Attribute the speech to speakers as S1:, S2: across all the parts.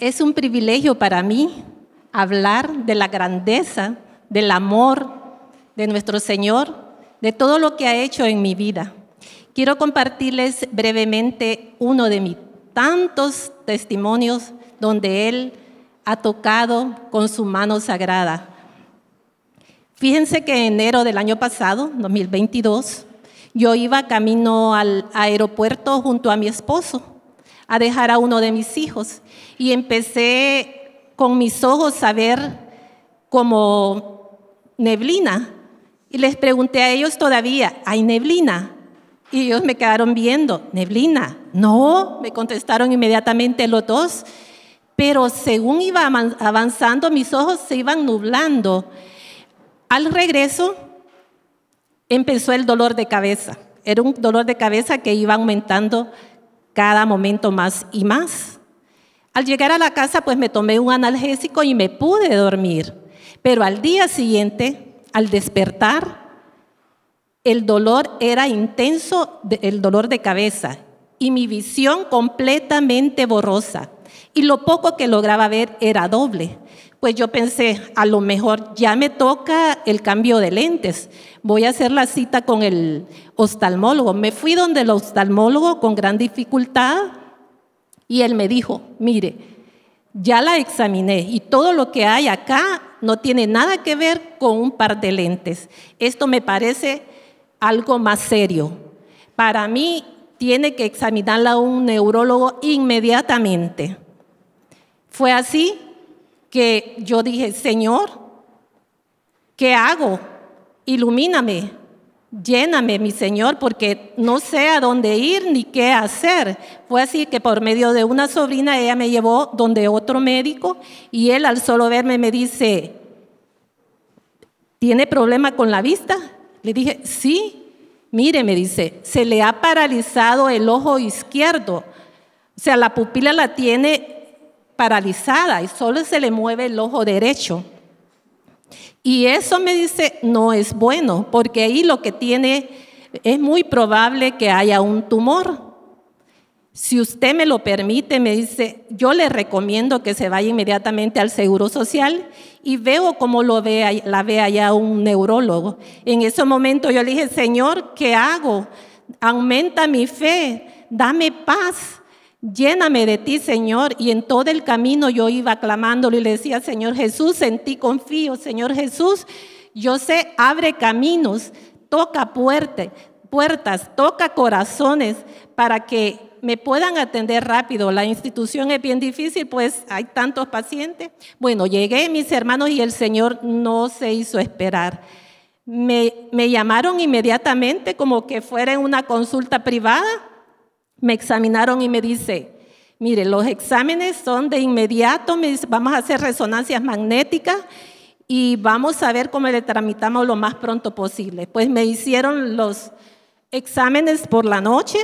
S1: es un privilegio para mí hablar de la grandeza, del amor de nuestro Señor, de todo lo que ha hecho en mi vida. Quiero compartirles brevemente uno de mis tantos testimonios donde Él ha tocado con su mano sagrada. Fíjense que en enero del año pasado, 2022, yo iba camino al aeropuerto junto a mi esposo a dejar a uno de mis hijos y empecé con mis ojos a ver como neblina. Y les pregunté a ellos todavía, ¿hay neblina? Y ellos me quedaron viendo, neblina. No, me contestaron inmediatamente los dos. Pero según iba avanzando, mis ojos se iban nublando. Al regreso, empezó el dolor de cabeza. Era un dolor de cabeza que iba aumentando cada momento más y más. Al llegar a la casa, pues me tomé un analgésico y me pude dormir. Pero al día siguiente, al despertar, el dolor era intenso, el dolor de cabeza, y mi visión completamente borrosa. Y lo poco que lograba ver era doble pues yo pensé, a lo mejor ya me toca el cambio de lentes, voy a hacer la cita con el oftalmólogo. Me fui donde el oftalmólogo con gran dificultad y él me dijo, mire, ya la examiné y todo lo que hay acá no tiene nada que ver con un par de lentes. Esto me parece algo más serio. Para mí tiene que examinarla un neurólogo inmediatamente. Fue así que yo dije, Señor, ¿qué hago? Ilumíname, lléname, mi Señor, porque no sé a dónde ir ni qué hacer. Fue así que por medio de una sobrina ella me llevó donde otro médico y él al solo verme me dice, ¿tiene problema con la vista? Le dije, sí. Mire, me dice, se le ha paralizado el ojo izquierdo. O sea, la pupila la tiene paralizada y solo se le mueve el ojo derecho. Y eso me dice, no es bueno, porque ahí lo que tiene es muy probable que haya un tumor. Si usted me lo permite, me dice, yo le recomiendo que se vaya inmediatamente al Seguro Social y veo cómo lo la ve ya un neurólogo. En ese momento yo le dije, Señor, ¿qué hago? Aumenta mi fe, dame paz, Lléname de ti, Señor. Y en todo el camino yo iba clamándolo y le decía, Señor Jesús, en ti confío, Señor Jesús. Yo sé, abre caminos, toca puertas, toca corazones para que me puedan atender rápido. La institución es bien difícil, pues hay tantos pacientes. Bueno, llegué, mis hermanos, y el Señor no se hizo esperar. Me, me llamaron inmediatamente como que fuera en una consulta privada me examinaron y me dice, mire, los exámenes son de inmediato, vamos a hacer resonancias magnéticas y vamos a ver cómo le tramitamos lo más pronto posible. Pues me hicieron los exámenes por la noche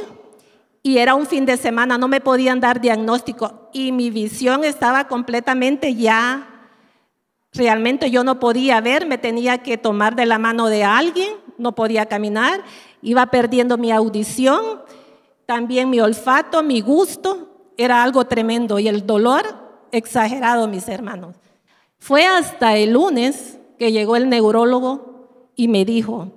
S1: y era un fin de semana, no me podían dar diagnóstico y mi visión estaba completamente ya, realmente yo no podía ver, me tenía que tomar de la mano de alguien, no podía caminar, iba perdiendo mi audición también mi olfato, mi gusto era algo tremendo y el dolor exagerado, mis hermanos. Fue hasta el lunes que llegó el neurólogo y me dijo,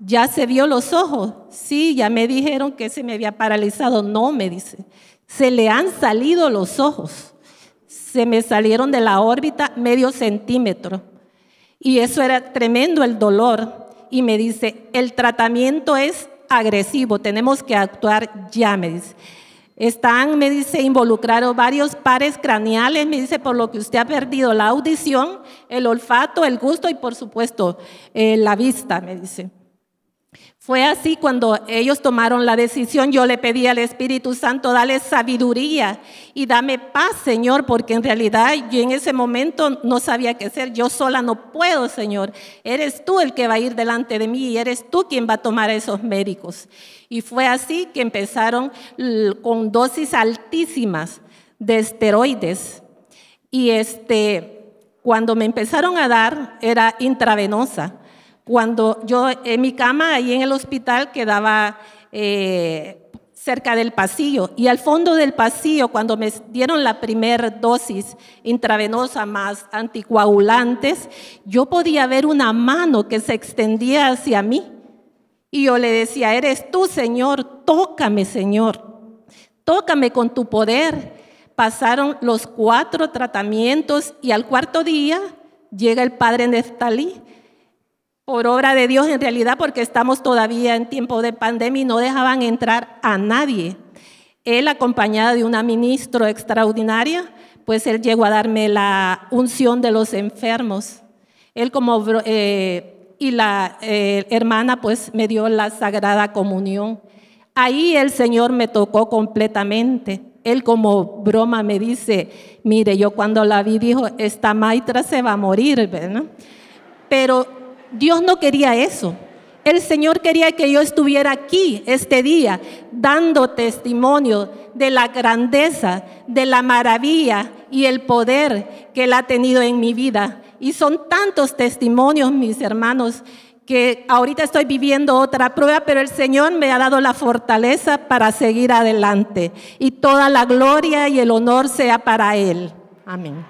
S1: ¿ya se vio los ojos? Sí, ya me dijeron que se me había paralizado. No, me dice, se le han salido los ojos. Se me salieron de la órbita medio centímetro. Y eso era tremendo el dolor. Y me dice, el tratamiento es agresivo, tenemos que actuar ya, me dice. Están, me dice, involucrados varios pares craneales, me dice, por lo que usted ha perdido la audición, el olfato, el gusto y por supuesto eh, la vista, me dice. Fue así cuando ellos tomaron la decisión, yo le pedí al Espíritu Santo, dale sabiduría y dame paz, Señor, porque en realidad yo en ese momento no sabía qué hacer, yo sola no puedo, Señor. Eres tú el que va a ir delante de mí y eres tú quien va a tomar esos médicos. Y fue así que empezaron con dosis altísimas de esteroides. Y este, cuando me empezaron a dar, era intravenosa cuando yo en mi cama ahí en el hospital quedaba eh, cerca del pasillo y al fondo del pasillo cuando me dieron la primera dosis intravenosa más anticoagulantes, yo podía ver una mano que se extendía hacia mí y yo le decía, eres tú Señor, tócame Señor, tócame con tu poder. Pasaron los cuatro tratamientos y al cuarto día llega el padre Neftalí por obra de Dios en realidad porque estamos todavía en tiempo de pandemia y no dejaban entrar a nadie. Él acompañada de una ministra extraordinaria, pues él llegó a darme la unción de los enfermos. Él como eh, y la eh, hermana pues me dio la sagrada comunión. Ahí el Señor me tocó completamente. Él como broma me dice, mire, yo cuando la vi dijo, esta maitra se va a morir, ¿verdad? Pero Dios no quería eso. El Señor quería que yo estuviera aquí este día dando testimonio de la grandeza, de la maravilla y el poder que Él ha tenido en mi vida. Y son tantos testimonios, mis hermanos, que ahorita estoy viviendo otra prueba, pero el Señor me ha dado la fortaleza para seguir adelante. Y toda la gloria y el honor sea para Él. Amén.